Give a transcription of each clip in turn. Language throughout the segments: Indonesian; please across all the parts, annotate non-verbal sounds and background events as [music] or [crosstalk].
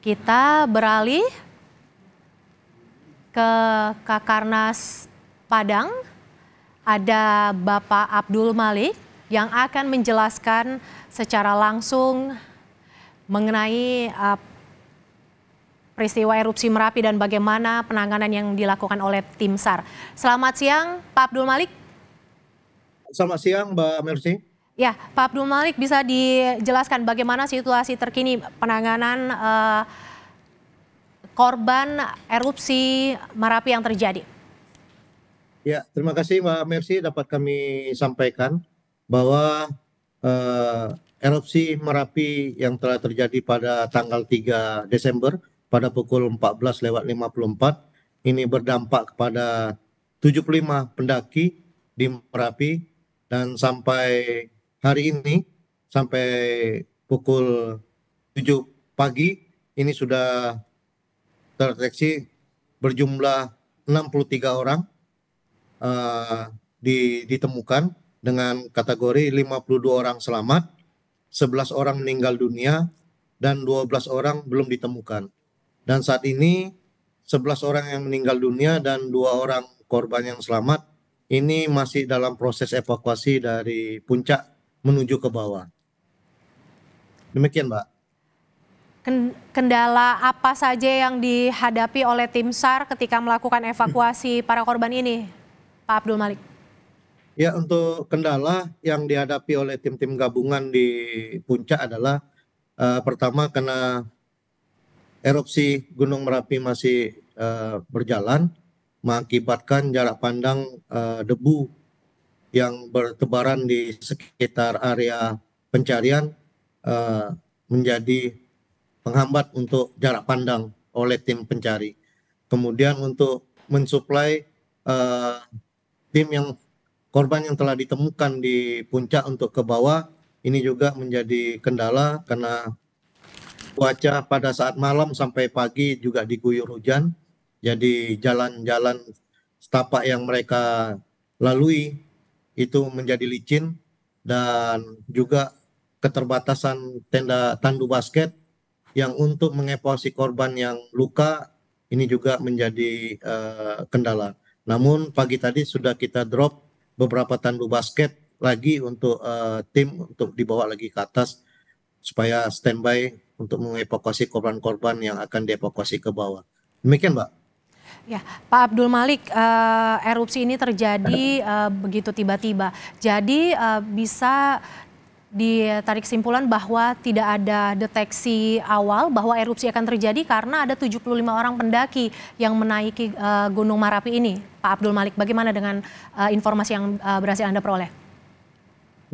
Kita beralih ke Kakarnas Padang. Ada Bapak Abdul Malik yang akan menjelaskan secara langsung mengenai uh, peristiwa erupsi Merapi dan bagaimana penanganan yang dilakukan oleh tim SAR. Selamat siang, Pak Abdul Malik. Selamat siang, Mbak Mercy. Ya, Pak Abdul Malik bisa dijelaskan bagaimana situasi terkini penanganan uh, korban erupsi Marapi yang terjadi. Ya, terima kasih Mbak Mercy dapat kami sampaikan bahwa uh, erupsi Merapi yang telah terjadi pada tanggal 3 Desember pada pukul 14 lewat 54 ini berdampak kepada 75 pendaki di Merapi dan sampai hari ini sampai pukul 7 pagi ini sudah terdeteksi berjumlah 63 orang uh, di, ditemukan dengan kategori 52 orang selamat, 11 orang meninggal dunia, dan 12 orang belum ditemukan. Dan saat ini 11 orang yang meninggal dunia dan dua orang korban yang selamat ini masih dalam proses evakuasi dari puncak menuju ke bawah. Demikian, Mbak. Kendala apa saja yang dihadapi oleh tim SAR ketika melakukan evakuasi [clears throat] para korban ini, Pak Abdul Malik? Ya, untuk kendala yang dihadapi oleh tim-tim gabungan di puncak adalah uh, pertama karena erupsi Gunung Merapi masih uh, berjalan, mengakibatkan jarak pandang uh, debu yang bertebaran di sekitar area pencarian uh, menjadi penghambat untuk jarak pandang oleh tim pencari. Kemudian untuk mensuplai uh, tim yang korban yang telah ditemukan di puncak untuk ke bawah ini juga menjadi kendala karena cuaca pada saat malam sampai pagi juga diguyur hujan. Jadi jalan-jalan setapak yang mereka lalui itu menjadi licin dan juga keterbatasan tenda tandu basket yang untuk mengevakuasi korban yang luka ini juga menjadi uh, kendala. Namun pagi tadi sudah kita drop beberapa tandu basket lagi untuk uh, tim untuk dibawa lagi ke atas supaya standby untuk mengevakuasi korban-korban yang akan dievakuasi ke bawah. Demikian, Mbak. Ya, Pak Abdul Malik, uh, erupsi ini terjadi uh, begitu tiba-tiba. Jadi uh, bisa ditarik simpulan bahwa tidak ada deteksi awal bahwa erupsi akan terjadi karena ada 75 orang pendaki yang menaiki uh, Gunung Marapi ini. Pak Abdul Malik, bagaimana dengan uh, informasi yang uh, berhasil Anda peroleh?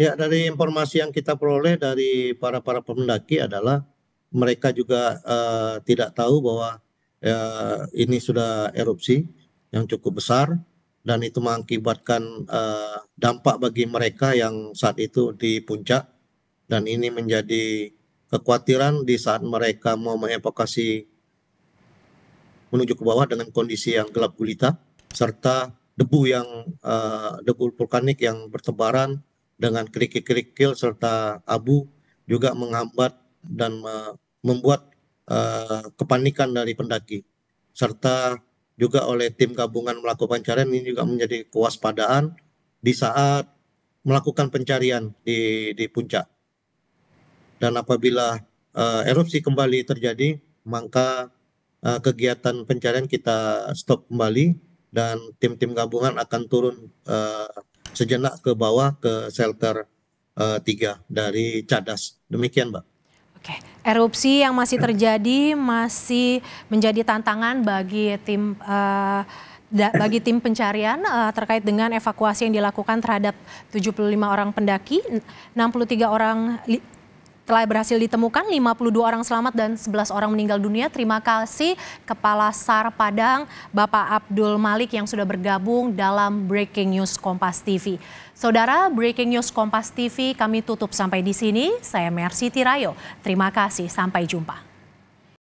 Ya, dari informasi yang kita peroleh dari para para pendaki adalah mereka juga uh, tidak tahu bahwa Ya, ini sudah erupsi yang cukup besar dan itu mengakibatkan eh, dampak bagi mereka yang saat itu di puncak dan ini menjadi kekhawatiran di saat mereka mau mengevakuasi menuju ke bawah dengan kondisi yang gelap gulita serta debu yang uh, debu vulkanik yang bertebaran dengan kerikil-kerikil serta abu juga menghambat dan eh, membuat Eh, kepanikan dari pendaki serta juga oleh tim gabungan melakukan pencarian ini juga menjadi kewaspadaan di saat melakukan pencarian di di puncak. Dan apabila uh, erupsi kembali terjadi, maka uh, kegiatan pencarian kita stop kembali dan tim-tim gabungan akan turun uh, sejenak ke bawah ke shelter uh, 3 dari Cadas. Demikian, Mbak. Oke. Erupsi yang masih terjadi masih menjadi tantangan bagi tim uh, da, bagi tim pencarian uh, terkait dengan evakuasi yang dilakukan terhadap 75 orang pendaki, 63 orang telah berhasil ditemukan 52 orang selamat dan 11 orang meninggal dunia. Terima kasih Kepala SAR Padang Bapak Abdul Malik yang sudah bergabung dalam Breaking News Kompas TV. Saudara, Breaking News Kompas TV kami tutup sampai di sini. Saya Mercy Tirayo. Terima kasih, sampai jumpa.